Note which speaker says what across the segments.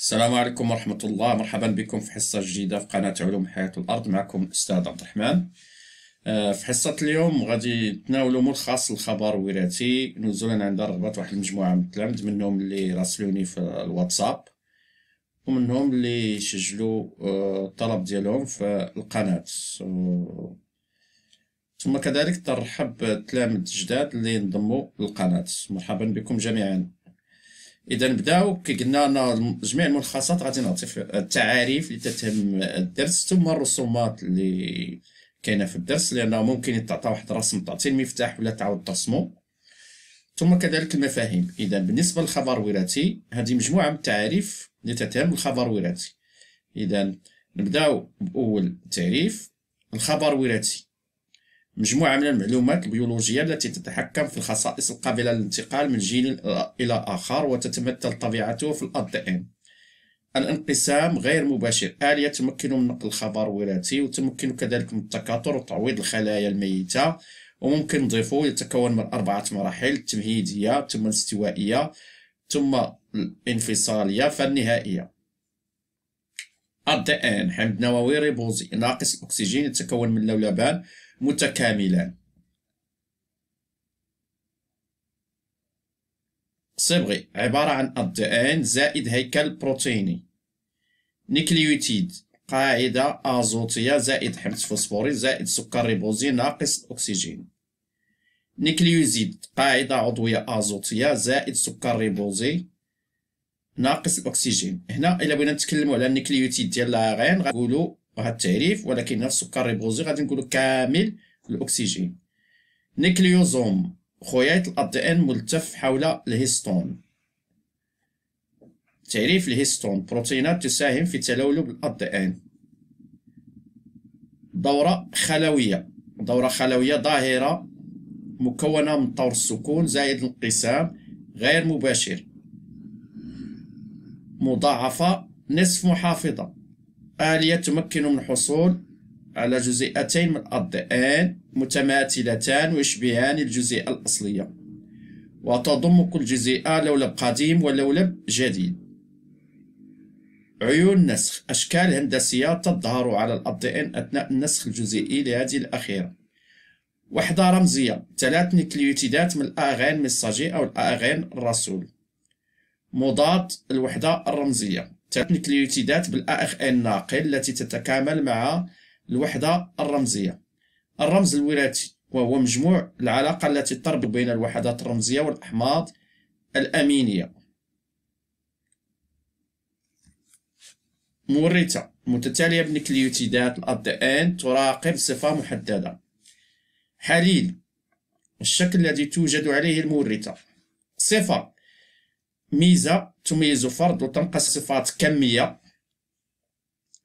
Speaker 1: السلام عليكم ورحمة الله مرحبا بكم في حصة جديدة في قناة علوم حياة الأرض معكم الأستاذ عبد الرحمن آه، في حصة اليوم غادي نتناولوا ملخص الخبر الوراثي نزولا عند رغبة واحد المجموعة من التلامذة منهم اللي راسلوني في الواتساب ومنهم اللي سجلوا آه، الطلب ديالهم في القناة ثم كذلك ترحب التلامذة الجداد اللي انضموا للقناة مرحبا بكم جميعا اذا نبداو كي قلنا جميع الملخصات غادي نعطي التعاريف اللي تتهم الدرس ثم الرسومات اللي كاينه في الدرس لانه ممكن يتعطى واحد الرسم تعطي المفتاح ولا تعاود ترسمو ثم كذلك المفاهيم اذا بالنسبه للخبر الوراثي هذه مجموعه من التعاريف اللي تتهم الخبر الوراثي اذا نبداو باول تعريف الخبر الوراثي مجموعة من المعلومات البيولوجية التي تتحكم في الخصائص القابلة للانتقال من جيل إلى آخر وتتمثل طبيعته في الأد إن الانقسام غير مباشر آلية تمكن من نقل الخبر الوراثي وتمكن كذلك من التكاثر وتعويض الخلايا الميتة وممكن نضيفه يتكون من أربعة مراحل التمهيدية ثم الاستوائية ثم الانفصالية فالنهائية الدي ان حمض نووي ريبوزي ناقص الأكسجين يتكون من لولبان متكاملان صبغي عبارة عن الضئان زائد هيكل بروتيني نيكليوتيد قاعدة أزوتية زائد حمض فوسفوري زائد سكر ريبوزي ناقص الأكسجين نيكليوزيد قاعدة عضوية أزوتية زائد سكر ريبوزي ناقص الأكسجين هنا إلا بغينا نتكلمو على النيكليوتيد ديال لاغين غنقولو وهذا التعريف ولكن نفس السكر ريبوزي غادي نقولو كامل الاكسجين نيكليوزوم خيط الاد ان ملتف حول الهيستون تعريف الهيستون بروتينات تساهم في تلولب الاد ان دورة خلوية دورة خلوية ظاهرة مكونة من طور السكون زائد الانقسام غير مباشر مضاعفة نصف محافظة آلية تمكن من الحصول على جزيئتين من الأضئان متماثلتان ويشبهان الجزيئة الأصلية وتضم كل جزيئة لولب قديم ولولب جديد عيون نسخ أشكال هندسية تظهر على الأضئان أثناء النسخ الجزيئي لهذه الأخيرة وحدة رمزية ثلاث نيكليوتيدات من الأغان ميساجي أو الأغان الرسول مضاد الوحدة الرمزية تعطيني كليوتيدات بالا اخ ان ناقل التي تتكامل مع الوحدة الرمزية الرمز الوراثي وهو مجموع العلاقة التي تربط بين الوحدات الرمزية والأحماض الأمينية مورثة متتالية بالنكليوتيدات كليوتيدات الأد إن تراقب صفة محددة حليل الشكل الذي توجد عليه المورثة صفة ميزة تميز فرد وتنقص صفات كمية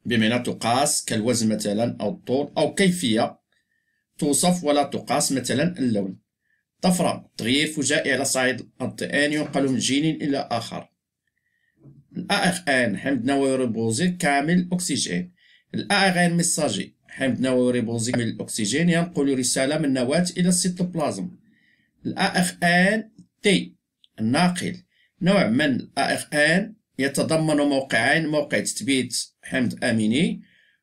Speaker 1: بمعنى تقاس كالوزن مثلا أو الطول أو كيفية توصف ولا تقاس مثلا اللون طفرة تغيير فجائي على صعيد الطئان ينقل من جين إلى آخر الأخ أن حمض نووي ريبوزي كامل الأكسجين أن مساجي حمض نووي ريبوزي كامل الأكسجين ينقل رسالة من نواة إلى السيتوبلازم أن تي الناقل نوع من اف ان يتضمن موقعين موقع تثبيت حمض اميني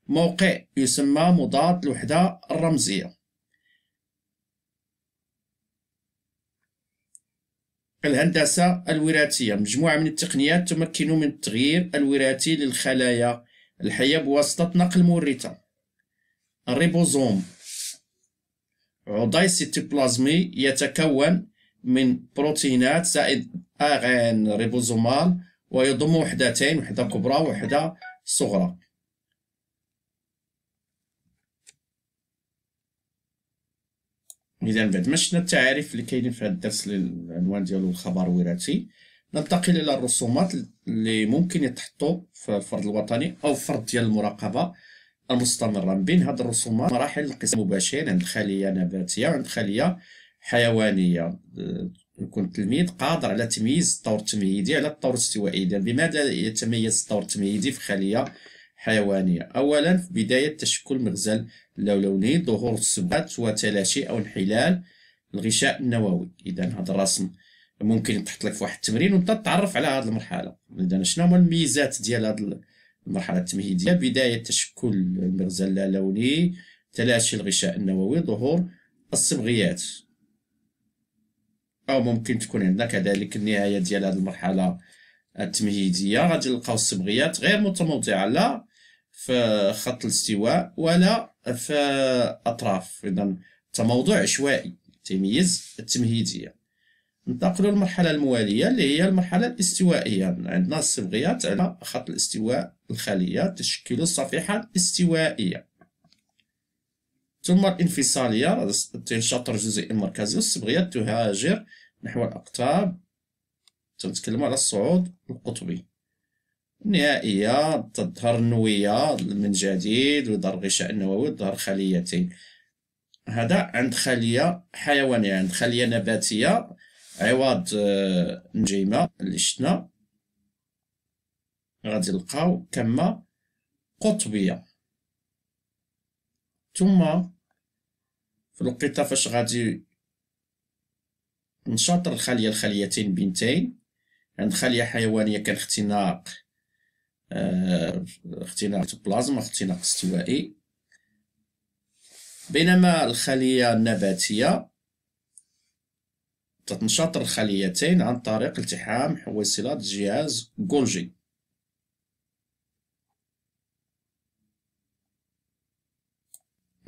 Speaker 1: موقع يسمى مضاد الوحدة الرمزية الهندسة الوراثية مجموعة من التقنيات تمكن من التغيير الوراثي للخلايا الحية بواسطة نقل مورثة الريبوزوم عضي سيتوبلازمي يتكون من بروتينات زائد ار ان ريبوزومال ويضم وحدتين وحده كبرى وحده صغرى اذا بعد ما شفنا التعاريف اللي كاينين في هذا الدرس للعنوان ديالو الخبر الوراثي ننتقل الى الرسومات اللي ممكن يتحطوا في الفرد الوطني او الفرد ديال المراقبه المستمره من بين هذه الرسومات مراحل القسم المباشر عند خليه نباتيه وعند خليه حيوانيه آه، يكون التلميذ قادر على تمييز الطور التمهيدي على الطور الاستوائي اذا بماذا يتميز الطور التمهيدي في خليه حيوانيه اولا في بدايه تشكل مغزل اللولوني ظهور السبات وتلاشي او انحلال الغشاء النووي اذا هذا الرسم ممكن يتحط لك في واحد التمرين وانت تتعرف على هذه المرحله اذا شنو هما الميزات ديال هذه المرحله التمهيديه بدايه تشكل المغزل اللولوني تلاشي الغشاء النووي ظهور الصبغيات او ممكن تكون عندنا كذلك النهايه ديال هذه المرحله التمهيديه غادي نلقاو الصبغيات غير متموضعه لا في خط الاستواء ولا في اطراف اذا تموضع عشوائي تميز التمهيديه ننتقلوا للمرحله المواليه اللي هي المرحله الاستوائيه عندنا الصبغيات على خط الاستواء الخليه تشكل الصفيحه الاستوائيه ثم الانفصالية تنشطر الجزيئي المركزي والصبغية تهاجر نحو الأقطاب تنتكلم على الصعود القطبي النهائية تظهر النوية من جديد وظهر غشاء النووي وظهر خليتين هذا عند خلية حيوانية عند خلية نباتية عوض آه، نجيمة اللي شتنا غادي نلقاو كمة قطبية ثم في الوقيته فاش غادي نشاطر الخليه الخليتين بنتين عند خليه حيوانيه كان اختناق آه، اختناق بلازما اختناق استوائي بينما الخليه النباتيه تتنشاطر الخليتين عن طريق التحام حويصلات جهاز جولجي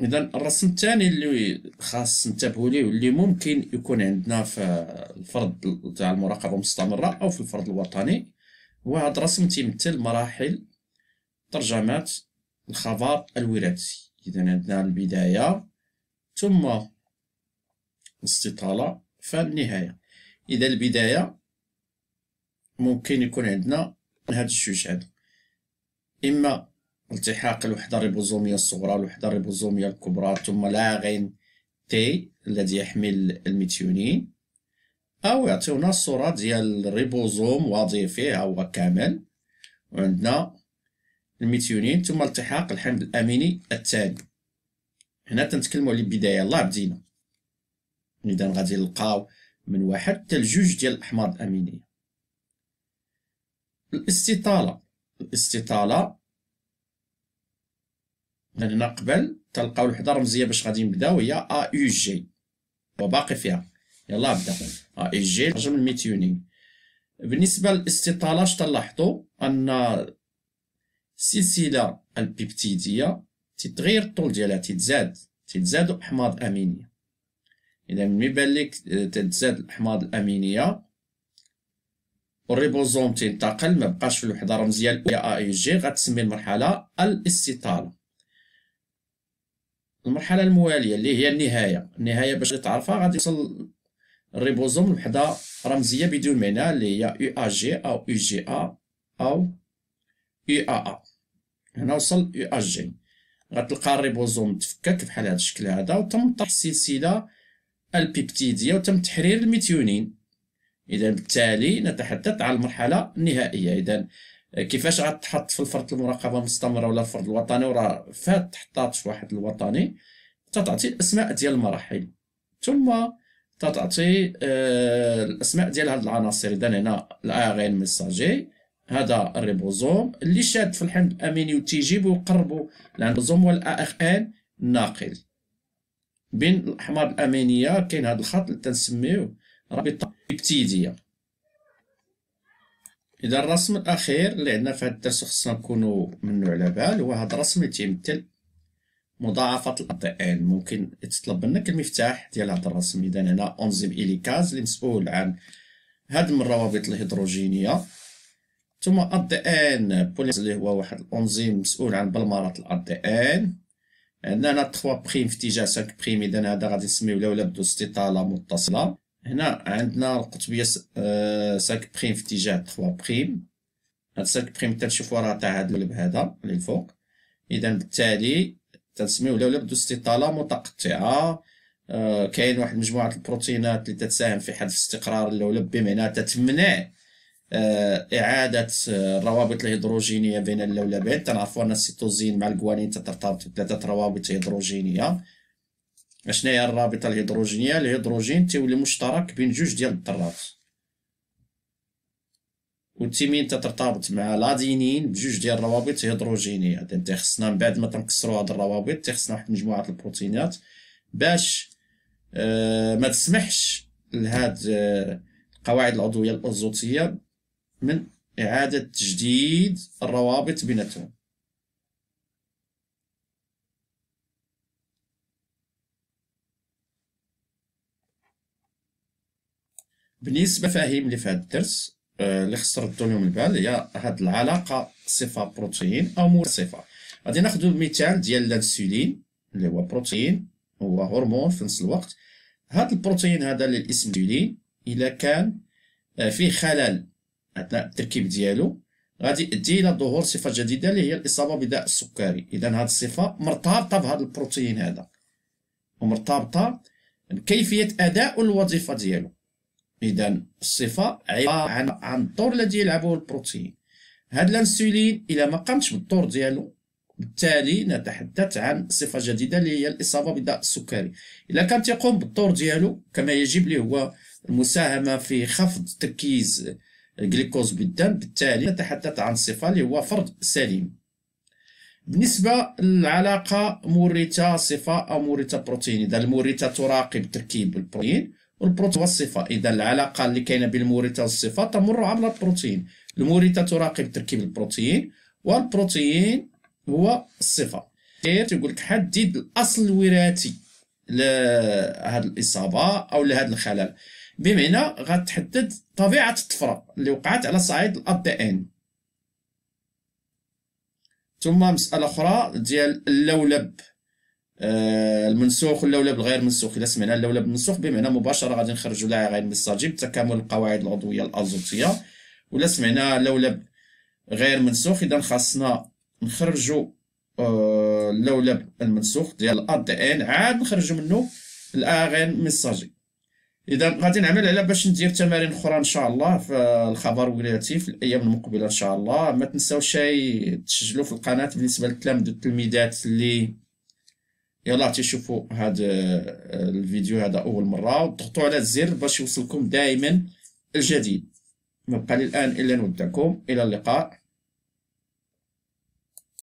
Speaker 1: اذا الرسم الثاني اللي خاص ننتبهوا ليه واللي ممكن يكون عندنا في الفرض تاع المراقبه المستمره او في الفرض الوطني هو هذا الرسم تيمثل مراحل ترجمه الخبر الوراثي اذا عندنا البدايه ثم الاستطاله فالنهايه اذا البدايه ممكن يكون عندنا هاد الجوج هادو اما التحاق الوحدة الريبوزومية الصغرى الوحدة الريبوزومية الكبرى ثم لاغين تي الذي يحمل الميثيونين أو يعطيونا الصورة ديال الريبوزوم وظيفي هو كامل وعندنا الميثيونين ثم التحاق الحمض الأميني الثاني هنا تنتكلمو على البداية الله بدينا إذا غادي نلقاو من واحد حتى لجوج ديال الأحماض الأمينية الاستطالة الاستطالة لأننا قبل تلقاو الوحدة الرمزية باش غادي نبداو هي أ يو جي وباقي فيها يلا بدا أ اي جي رجم الميتيونين بالنسبة للاستطالة تلاحظوا أن السلسلة البيبتيدية تتغير الطول ديالها تتزاد تتزاد الأحماض الأمينية إذا ملي بان لك تتزاد الأحماض الأمينية والريبوزوم تنتقل مبقاش في الوحدة الرمزية الأولى أ اي جي غتسمي المرحلة الاستطالة المرحله المواليه اللي هي النهايه النهايه باش تعرفها غادي يوصل الريبوزوم لوحده رمزيه بدون معنى اللي هي يو ا جي او يو جي ا او يو ا ا هنا وصل يو ا جي غتلقى الريبوزوم تفكك بحال هذا الشكل هذا وتم طرح السلسله البيبتيديه وتم تحرير الميثيونين اذا بالتالي نتحدث عن المرحله النهائيه اذا كيفاش غتحط في الفرد المراقبه المستمره ولا الفرد الوطني وراه فات حطات واحد الوطني تعطي الاسماء ديال المراحل ثم تعطي آه، الاسماء ديال هاد العناصر اذا هنا الاغين ميساجي هذا الريبوزوم اللي شاد في الحمض الاميني وتيجيبو وقربو الريبوزوم والا ار ان ناقل بين الاحماض الامينيه كاين هاد الخط اللي تنسميوه رابطه بيبتيديه اذا الرسم الاخير اللي عندنا في هذا الدرس خصنا نكونوا منو على بال هو هذا الرسم اللي تيمثل مضاعفه ان ممكن يتطلب منك المفتاح ديال هذا الرسم اذا هنا انزيم اليكاز اللي مسؤول عن من الروابط الهيدروجينيه ثم ان بوليز اللي هو واحد الأنزيم مسؤول عن بلمرة ان عندنا هنا 3 بخيم في اتجاه 5 بخيم إذا هذا غادي نسميو لولا بدو استطالة متصلة هنا عندنا القطبيه ساك بخيم في اتجاه 3 بخيم هاد ساك بخيم تنشوفو راه تاع هاد القلب هدا اللي الفوق اذا بالتالي تنسميو لولب استطاله متقطعه آه، كاين واحد مجموعه البروتينات اللي تتساهم في حذف استقرار اللولب بمعنى تتمنع آه، اعاده آه، الروابط الهيدروجينيه بين اللولبين تنعرفو ان السيتوزين مع الكوانين تترتبط بثلاثه روابط هيدروجينيه اشنا هي الرابطه الهيدروجينيه الهيدروجين تيولي مشترك بين جوج ديال الذرات والتيمين تترتبط مع الادينين بجوج ديال الروابط هيدروجينيه يعني انت خصنا من بعد ما تنكسروا هاد الروابط تيخصنا واحد مجموعه البروتينات باش آه ما تسمحش لهاد آه، القواعد العضويه الازوتيه من اعاده تجديد الروابط بيناتهم بالنسبه فاهم اللي في هذا الدرس آه، اللي خص ردوا من البال هي هاد العلاقه صفه بروتين او مور صفه غادي ناخذ المثال ديال الانسولين اللي هو بروتين هو هرمون في نفس الوقت هاد البروتين هذا اللي الاسم الانسولين الا كان آه، فيه خلل اثناء التركيب ديالو غادي يؤدي الى ظهور صفه جديده اللي هي الاصابه بداء السكري اذا هاد الصفه مرتبطه بهذا البروتين هذا ومرتبطه بكيفيه اداء الوظيفه ديالو اذا الصفه عباره عن عن الدور الذي يلعبه البروتين هاد الانسولين الى ما قامش بالدور ديالو بالتالي نتحدث عن صفه جديده اللي هي الاصابه بالداء السكري الا كان تيقوم بالدور ديالو كما يجب له هو المساهمه في خفض تركيز الجلوكوز بالدم بالتالي نتحدث عن صفه اللي هو فرد سليم بالنسبه للعلاقه مورثه صفه او مورثه بروتين اذا المورثه تراقب تركيب البروتين والبروتين والصفه اذا العلاقه اللي كاينه بين الموريتا والصفه تمر عبر البروتين الموريتا تراقب تركيب البروتين والبروتين هو الصفه تيقول لك حدد الاصل الوراثي لهذه الاصابه او لهذا الخلل بمعنى غتحدد طبيعه الطفره اللي وقعت على صعيد الاب دي ان ثم مساله اخرى ديال اللولب آه، المنسوخ واللولب الغير منسوخ الا سمعنا اللولب المنسوخ بمعنى مباشره غادي نخرجوا لها غير مستجيب تكامل القواعد العضويه الازوتيه ولا سمعنا اللولب غير منسوخ اذا خاصنا نخرجوا آه، اللولب المنسوخ ديال الا دي ان عاد نخرجوا منه الاغين ميساجي اذا غادي نعمل على باش ندير تمارين اخرى ان شاء الله في الخبر الولاياتي في الايام المقبله ان شاء الله ما تنساوش تسجلوا في القناه بالنسبه للتلاميذ والتلميذات اللي يلا تشوفوا هذا آه، آه، الفيديو هذا اول مره وضغطوا على الزر باش يوصلكم دائما الجديد ما لي الان الا نودعكم الى اللقاء